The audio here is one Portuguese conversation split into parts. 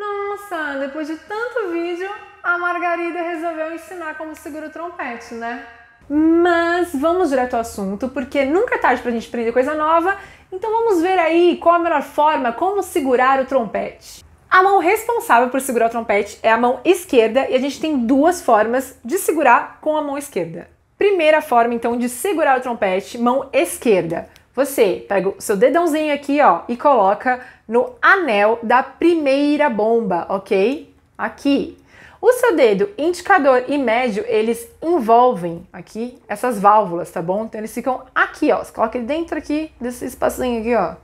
Nossa, depois de tanto vídeo, a Margarida resolveu ensinar como segura o trompete, né? Mas vamos direto ao assunto, porque nunca é tarde pra gente aprender coisa nova, então vamos ver aí qual a melhor forma, como segurar o trompete. A mão responsável por segurar o trompete é a mão esquerda e a gente tem duas formas de segurar com a mão esquerda. Primeira forma, então, de segurar o trompete, mão esquerda. Você pega o seu dedãozinho aqui, ó, e coloca no anel da primeira bomba, ok? Aqui. O seu dedo indicador e médio, eles envolvem aqui essas válvulas, tá bom? Então eles ficam aqui, ó. Você coloca ele dentro aqui desse espacinho aqui, ó.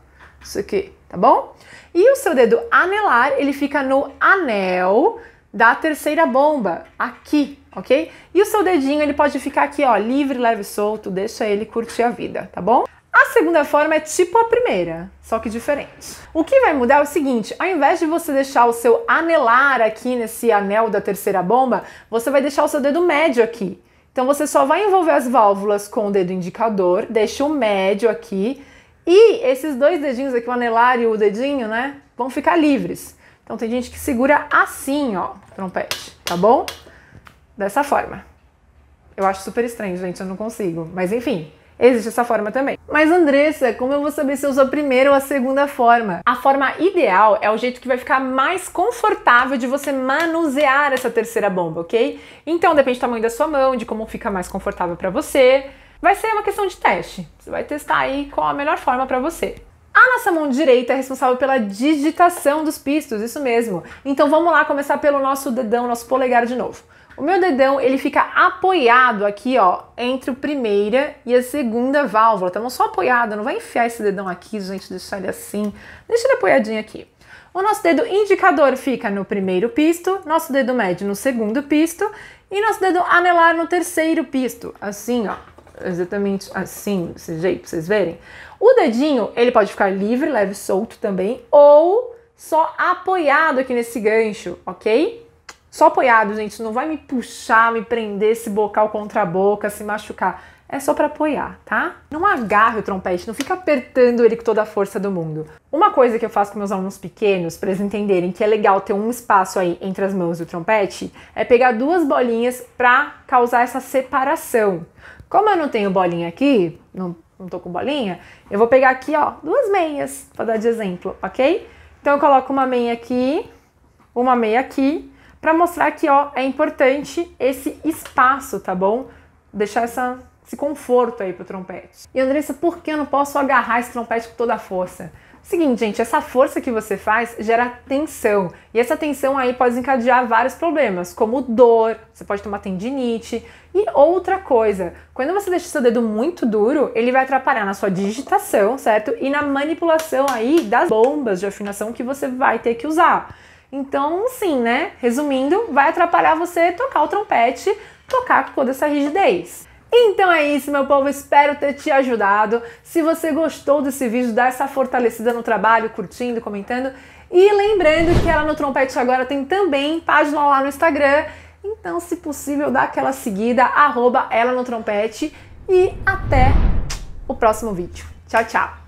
Isso aqui, tá bom? E o seu dedo anelar, ele fica no anel da terceira bomba, aqui, ok? E o seu dedinho, ele pode ficar aqui, ó, livre, leve, solto, deixa ele curtir a vida, tá bom? A segunda forma é tipo a primeira, só que diferente. O que vai mudar é o seguinte: ao invés de você deixar o seu anelar aqui nesse anel da terceira bomba, você vai deixar o seu dedo médio aqui. Então você só vai envolver as válvulas com o dedo indicador, deixa o médio aqui e esses dois dedinhos aqui, o anelar e o dedinho, né, vão ficar livres. Então tem gente que segura assim, ó, trompete, tá bom? Dessa forma. Eu acho super estranho, gente, eu não consigo. Mas enfim, Existe essa forma também. Mas Andressa, como eu vou saber se eu uso a primeira ou a segunda forma? A forma ideal é o jeito que vai ficar mais confortável de você manusear essa terceira bomba, ok? Então depende do tamanho da sua mão, de como fica mais confortável para você. Vai ser uma questão de teste. Você vai testar aí qual a melhor forma para você. A nossa mão direita é responsável pela digitação dos pistos, isso mesmo. Então vamos lá começar pelo nosso dedão, nosso polegar de novo. O meu dedão, ele fica apoiado aqui, ó, entre o primeira e a segunda válvula, tá? só apoiado, não vai enfiar esse dedão aqui, gente, deixar ele assim. Deixa ele apoiadinho aqui. O nosso dedo indicador fica no primeiro pisto, nosso dedo médio no segundo pisto e nosso dedo anelar no terceiro pisto, assim, ó. Exatamente assim, desse jeito, pra vocês verem. O dedinho, ele pode ficar livre, leve, solto também, ou só apoiado aqui nesse gancho, ok? Só apoiado, gente, não vai me puxar, me prender, se bocal contra a boca, se machucar. É só para apoiar, tá? Não agarre o trompete, não fica apertando ele com toda a força do mundo. Uma coisa que eu faço com meus alunos pequenos, para eles entenderem que é legal ter um espaço aí entre as mãos do trompete, é pegar duas bolinhas para causar essa separação. Como eu não tenho bolinha aqui, não, não tô com bolinha, eu vou pegar aqui, ó, duas meias, para dar de exemplo, ok? Então eu coloco uma meia aqui, uma meia aqui, para mostrar que ó, é importante esse espaço, tá bom? Deixar essa, esse conforto aí pro trompete. E Andressa, por que eu não posso agarrar esse trompete com toda a força? Seguinte, gente, essa força que você faz gera tensão. E essa tensão aí pode desencadear vários problemas, como dor, você pode tomar tendinite. E outra coisa, quando você deixa seu dedo muito duro, ele vai atrapalhar na sua digitação, certo? E na manipulação aí das bombas de afinação que você vai ter que usar. Então, sim, né? Resumindo, vai atrapalhar você tocar o trompete, tocar com toda essa rigidez. Então é isso, meu povo. Espero ter te ajudado. Se você gostou desse vídeo, dá essa fortalecida no trabalho, curtindo, comentando. E lembrando que ela no Trompete Agora tem também página lá no Instagram. Então, se possível, dá aquela seguida, arroba ela no trompete. E até o próximo vídeo. Tchau, tchau!